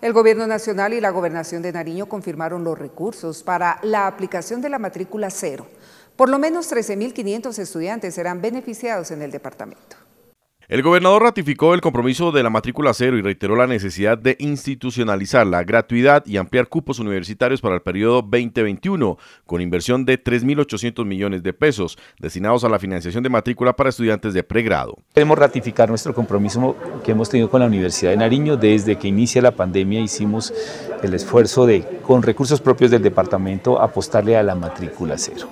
El Gobierno Nacional y la Gobernación de Nariño confirmaron los recursos para la aplicación de la matrícula cero. Por lo menos 13.500 estudiantes serán beneficiados en el departamento. El gobernador ratificó el compromiso de la matrícula cero y reiteró la necesidad de institucionalizar la gratuidad y ampliar cupos universitarios para el periodo 2021, con inversión de 3.800 millones de pesos destinados a la financiación de matrícula para estudiantes de pregrado. Queremos ratificar nuestro compromiso que hemos tenido con la Universidad de Nariño. Desde que inicia la pandemia hicimos el esfuerzo de, con recursos propios del departamento, apostarle a la matrícula cero.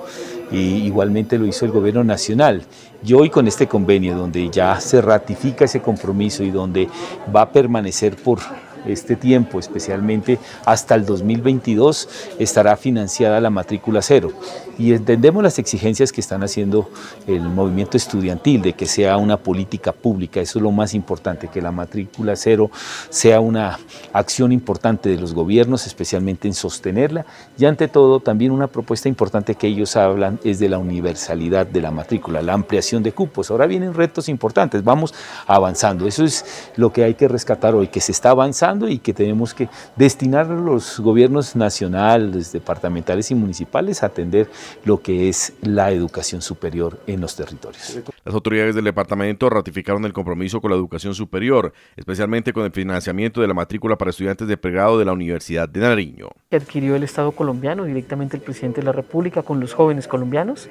Y igualmente lo hizo el gobierno nacional. Y hoy con este convenio, donde ya se ratifica ese compromiso y donde va a permanecer por este tiempo, especialmente hasta el 2022, estará financiada la matrícula cero. Y entendemos las exigencias que están haciendo el movimiento estudiantil de que sea una política pública. Eso es lo más importante, que la matrícula cero sea una acción importante de los gobiernos, especialmente en sostenerla. Y ante todo, también una propuesta importante que ellos hablan es de la universalidad de la matrícula, la ampliación de cupos. Ahora vienen retos importantes, vamos avanzando. Eso es lo que hay que rescatar hoy, que se está avanzando y que tenemos que destinar los gobiernos nacionales, departamentales y municipales a atender lo que es la educación superior en los territorios. Las autoridades del departamento ratificaron el compromiso con la educación superior, especialmente con el financiamiento de la matrícula para estudiantes de pregrado de la Universidad de Nariño. Adquirió el Estado colombiano, directamente el presidente de la República, con los jóvenes colombianos,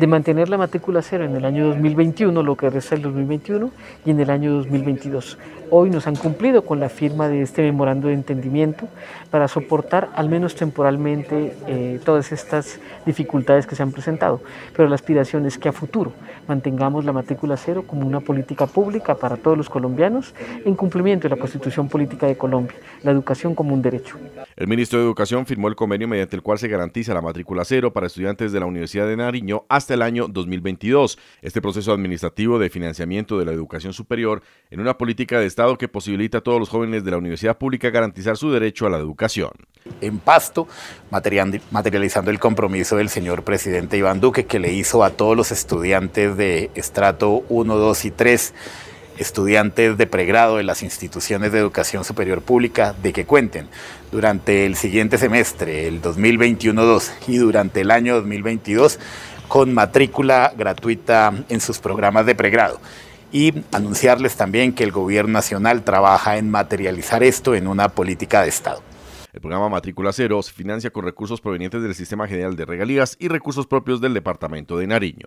de mantener la matrícula cero en el año 2021, lo que resta el 2021, y en el año 2022. Hoy nos han cumplido con la firma de este memorando de entendimiento para soportar al menos temporalmente eh, todas estas dificultades que se han presentado, pero la aspiración es que a futuro mantengamos la matrícula cero como una política pública para todos los colombianos en cumplimiento de la Constitución Política de Colombia, la educación como un derecho. El ministro de Educación firmó el convenio mediante el cual se garantiza la matrícula cero para estudiantes de la Universidad de Nariño hasta el año 2022. Este proceso administrativo de financiamiento de la educación superior en una política de Estado que posibilita a todos los jóvenes de la universidad pública garantizar su derecho a la educación en Pasto, materializando el compromiso del señor presidente Iván Duque que le hizo a todos los estudiantes de estrato 1, 2 y 3 estudiantes de pregrado de las instituciones de educación superior pública de que cuenten durante el siguiente semestre, el 2021-2 y durante el año 2022 con matrícula gratuita en sus programas de pregrado. Y anunciarles también que el Gobierno Nacional trabaja en materializar esto en una política de Estado. El programa Matrícula Cero se financia con recursos provenientes del Sistema General de Regalías y recursos propios del Departamento de Nariño.